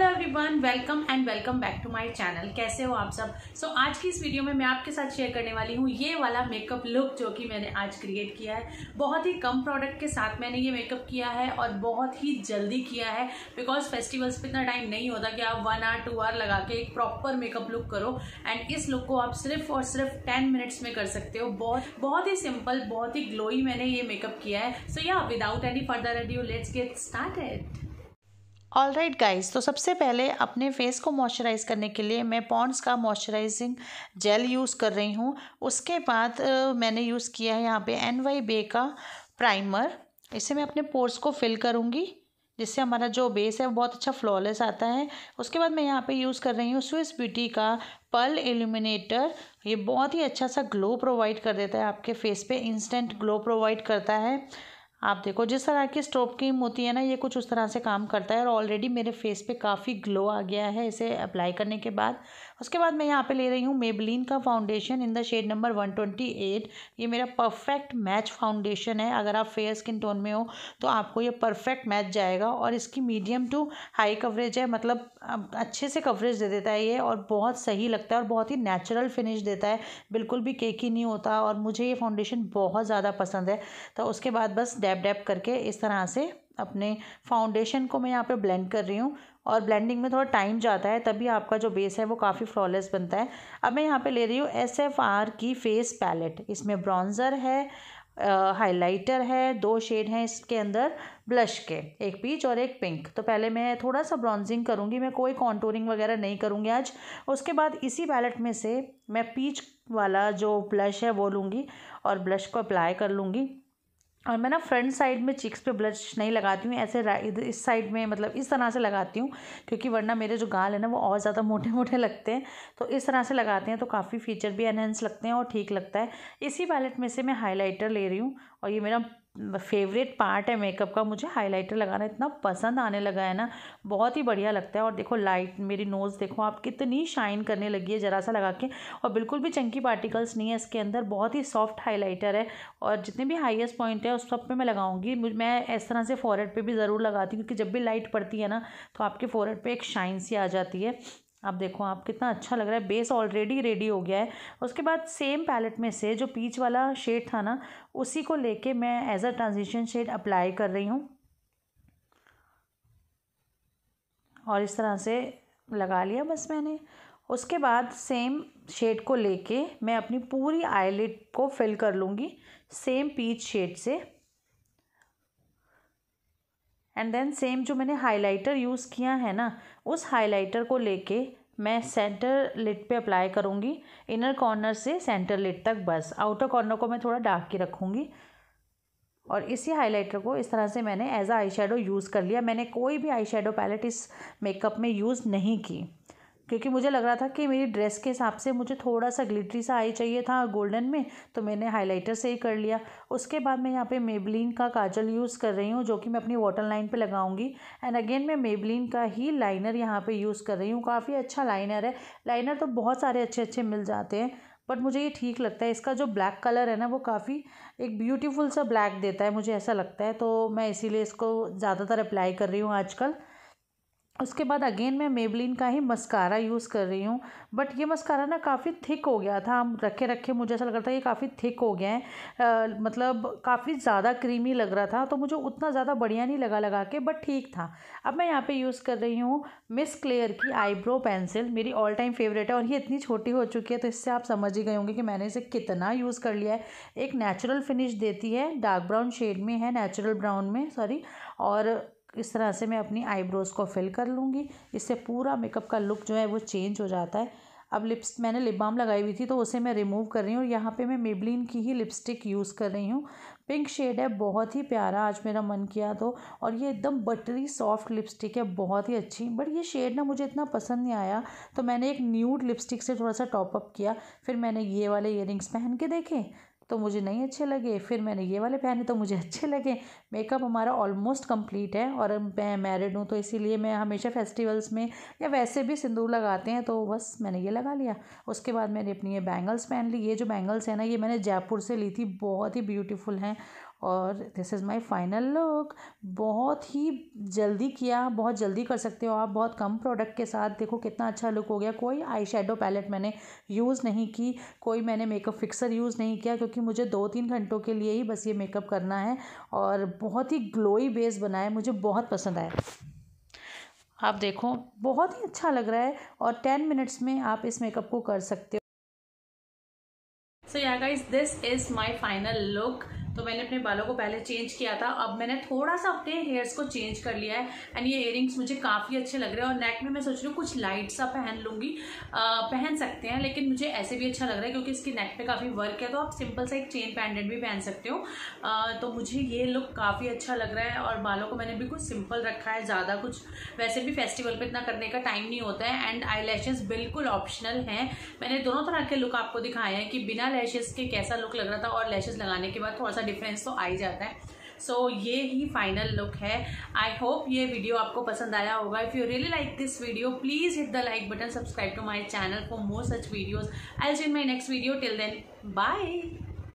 hello everyone welcome and welcome back to my channel कैसे हो आप सब सो so, आज की इस वीडियो में मैं आपके साथ शेयर करने वाली हूँ ये वाला मेकअप लुक जो कि मैंने आज क्रिएट किया है बहुत ही कम प्रोडक्ट के साथ मैंने ये मेकअप किया है और बहुत ही जल्दी किया है बिकॉज फेस्टिवल्स पे इतना टाइम नहीं होता कि आप वन आवर टू आवर लगा के एक प्रॉपर मेकअप लुक करो एंड इस लुक को आप सिर्फ और सिर्फ टेन मिनट्स में कर सकते हो बहुत बहुत ही सिंपल बहुत ही ग्लोई मैंने ये मेकअप किया है so yeah without any further ado let's get start all right guys तो सबसे पहले अपने फेस को मॉइस्चराइज़ करने के लिए मैं पॉन्स का मॉइस्चराइजिंग जेल यूज़ कर रही हूँ उसके बाद uh, मैंने यूज़ किया है यहाँ पे एन वाई बे का प्राइमर इसे मैं अपने पोर्स को फिल करूँगी जिससे हमारा जो बेस है वो बहुत अच्छा फ्लॉलेस आता है उसके बाद मैं यहाँ पे यूज़ कर रही हूँ स्विस ब्यूटी का पल एल्यूमिनेटर ये बहुत ही अच्छा सा ग्लो प्रोवाइड कर देता है आपके फेस पे इंस्टेंट ग्लो प्रोवाइड करता है आप देखो जिस तरह की स्टोव क्रीम होती है ना ये कुछ उस तरह से काम करता है और ऑलरेडी मेरे फेस पे काफ़ी ग्लो आ गया है इसे अप्लाई करने के बाद उसके बाद मैं यहाँ पे ले रही हूँ मेबलिन का foundation in the shade number 128 ये मेरा परफेक्ट मैच फाउंडेशन है अगर आप फेयर स्किन टोन में हो तो आपको ये परफेक्ट मैच जाएगा और इसकी मीडियम टू हाई कवरेज है मतलब अच्छे से कवरेज दे देता है ये और बहुत सही लगता है और बहुत ही नेचुरल फिनिश देता है बिल्कुल भी केकी नहीं होता और मुझे ये फाउंडेशन बहुत ज़्यादा पसंद है तो उसके बाद बस डैप डैप करके इस तरह से अपने फाउंडेशन को मैं यहाँ पे ब्लेंड कर रही हूँ और ब्लेंडिंग में थोड़ा टाइम जाता है तभी आपका जो बेस है वो काफ़ी फ्लॉलेस बनता है अब मैं यहाँ पे ले रही हूँ एस एफ आर की फेस पैलेट इसमें ब्रॉन्ज़र है हाइलाइटर है दो शेड हैं इसके अंदर ब्लश के एक पीच और एक पिंक तो पहले मैं थोड़ा सा ब्रॉन्जिंग करूँगी मैं कोई कॉन्टोरिंग वगैरह नहीं करूँगी आज उसके बाद इसी पैलेट में से मैं पीच वाला जो ब्लश है वो लूँगी और ब्लश को अप्लाई कर लूँगी और मैं ना फ्रंट साइड में चिक्स पे ब्लश नहीं लगाती हूँ ऐसे इस साइड में मतलब इस तरह से लगाती हूँ क्योंकि वरना मेरे जो गाल है ना वो और ज़्यादा मोटे मोटे लगते हैं तो इस तरह से लगाते हैं तो काफ़ी फीचर भी एनहेंस लगते हैं और ठीक लगता है इसी पैलेट में से मैं हाइलाइटर ले रही हूँ और ये मेरा फेवरेट पार्ट है मेकअप का मुझे हाइलाइटर लगाना इतना पसंद आने लगा है ना बहुत ही बढ़िया लगता है और देखो लाइट मेरी नोज़ देखो आप कितनी शाइन करने लगी है ज़रा सा लगा के और बिल्कुल भी चंकी पार्टिकल्स नहीं है इसके अंदर बहुत ही सॉफ्ट हाइलाइटर है और जितने भी हाइएस्ट पॉइंट है उस सब पर मैं लगाऊंगी मैं इस तरह से फॉरहेड पर भी ज़रूर लगाती हूँ क्योंकि जब भी लाइट पड़ती है ना तो आपके फॉरहेड पर एक शाइन सी आ जाती है आप देखो आप कितना अच्छा लग रहा है बेस ऑलरेडी रेडी हो गया है उसके बाद सेम पैलेट में से जो पीच वाला शेड था ना उसी को लेके मैं as a transition shade apply कर रही हूँ और इस तरह से लगा लिया बस मैंने उसके बाद सेम शेड को लेके मैं अपनी पूरी आईलिड को फिल कर लूँगी सेम पीच शेड से एंड देन सेम जो मैंने हाइलाइटर यूज़ किया है ना उस हाइलाइटर को लेके मैं सेंटर लिट पे अप्लाई करूँगी इनर कॉर्नर से सेंटर लिट तक बस आउटर कॉर्नर को मैं थोड़ा डार्क ही रखूँगी और इसी हाइलाइटर को इस तरह से मैंने एज आ आई यूज़ कर लिया मैंने कोई भी आई पैलेट इस मेकअप में यूज़ नहीं की क्योंकि मुझे लग रहा था कि मेरी ड्रेस के हिसाब से मुझे थोड़ा सा ग्लिटरी सा आई चाहिए था गोल्डन में तो मैंने हाइलाइटर से ही कर लिया उसके बाद मैं यहाँ पे मेबलिन का काजल यूज़ कर रही हूँ जो कि मैं अपनी वाटर लाइन पर लगाऊंगी एंड अगेन मैं मेबलिन का ही लाइनर यहाँ पर यूज़ कर रही हूँ काफ़ी अच्छा लाइनर है लाइनर तो बहुत सारे अच्छे अच्छे मिल जाते हैं बट मुझे ये ठीक लगता है इसका जो ब्लैक कलर है ना वो काफ़ी एक ब्यूटीफुल सा ब्लैक देता है मुझे ऐसा लगता है तो मैं इसीलिए इसको ज़्यादातर अप्लाई कर रही हूँ आजकल उसके बाद अगेन मैं मेबलिन का ही मस्कारा यूज़ कर रही हूँ बट ये मस्कारा ना काफ़ी थिक हो गया था हम रखे रखे मुझे ऐसा लग रहा था ये काफ़ी थिक हो गया है आ, मतलब काफ़ी ज़्यादा क्रीमी लग रहा था तो मुझे उतना ज़्यादा बढ़िया नहीं लगा लगा के बट ठीक था अब मैं यहाँ पे यूज़ कर रही हूँ मिस क्लेयर की आईब्रो पेंसिल मेरी ऑल टाइम फेवरेट है और ये इतनी छोटी हो चुकी है तो इससे आप समझ ही गए होंगे कि मैंने इसे कितना यूज़ कर लिया है एक नेचुरल फिनिश देती है डार्क ब्राउन शेड में है नेचुरल ब्राउन में सॉरी और इस तरह से मैं अपनी आईब्रोज़ को फिल कर लूँगी इससे पूरा मेकअप का लुक जो है वो चेंज हो जाता है अब लिप्स मैंने लिप बाम लगाई हुई थी तो उसे मैं रिमूव कर रही हूँ और यहाँ पे मैं मेबलिन की ही लिपस्टिक यूज़ कर रही हूँ पिंक शेड है बहुत ही प्यारा आज मेरा मन किया तो और ये एकदम बटरी सॉफ्ट लिपस्टिक है बहुत ही अच्छी बट ये शेड ना मुझे इतना पसंद नहीं आया तो मैंने एक न्यूड लिपस्टिक से थोड़ा सा टॉपअप किया फिर मैंने ये वाले इयर पहन के देखे तो मुझे नहीं अच्छे लगे फिर मैंने ये वाले पहने तो मुझे अच्छे लगे मेकअप हमारा ऑलमोस्ट कंप्लीट है और मैं मैरिड हूँ तो इसीलिए मैं हमेशा फेस्टिवल्स में या वैसे भी सिंदूर लगाते हैं तो बस मैंने ये लगा लिया उसके बाद मैंने अपनी ये बैंगल्स पहन ली ये जो बैंगल्स हैं ना ये मैंने जयपुर से ली थी बहुत ही ब्यूटीफुल हैं और this is my final look बहुत ही जल्दी किया बहुत जल्दी कर सकते हो आप बहुत कम प्रोडक्ट के साथ देखो कितना अच्छा लुक हो गया कोई आई शेडो पैलेट मैंने यूज़ नहीं की कोई मैंने मेकअप फिक्सर यूज़ नहीं किया क्योंकि मुझे दो तीन घंटों के लिए ही बस ये मेकअप करना है और बहुत ही ग्लोई बेस है मुझे बहुत पसंद आया आप देखो बहुत ही अच्छा लग रहा है और टेन मिनट्स में आप इस मेकअप को कर सकते हो so yeah guys this is my final look तो मैंने अपने बालों को पहले चेंज किया था अब मैंने थोड़ा सा अपने हेयर्स को चेंज कर लिया है एंड ये इयर मुझे काफ़ी अच्छे लग रहे हैं और नेक में मैं सोच रही हूँ कुछ लाइट सा पहन लूँगी पहन सकते हैं लेकिन मुझे ऐसे भी अच्छा लग रहा है क्योंकि इसकी नेक पे काफ़ी वर्क है तो आप सिंपल सा एक चेन पैंडेंट भी पहन सकते हो तो मुझे ये लुक काफ़ी अच्छा लग रहा है और बालों को मैंने बिल्कुल सिंपल रखा है ज़्यादा कुछ वैसे भी फेस्टिवल पर इतना करने का टाइम नहीं होता है एंड आई बिल्कुल ऑप्शनल हैं मैंने दोनों तरह के लुक आपको दिखाए हैं कि बिना लैशेज़ के कैसा लुक लग रहा था और लैशेज़ लगाने के बाद थोड़ा सा सा डिफरेंस तो आ ही जाता है सो so, ये ही फाइनल लुक है आई होप ये वीडियो आपको पसंद आया होगा if you really like this video please hit the like button subscribe to my channel for more such videos I see my next video till then bye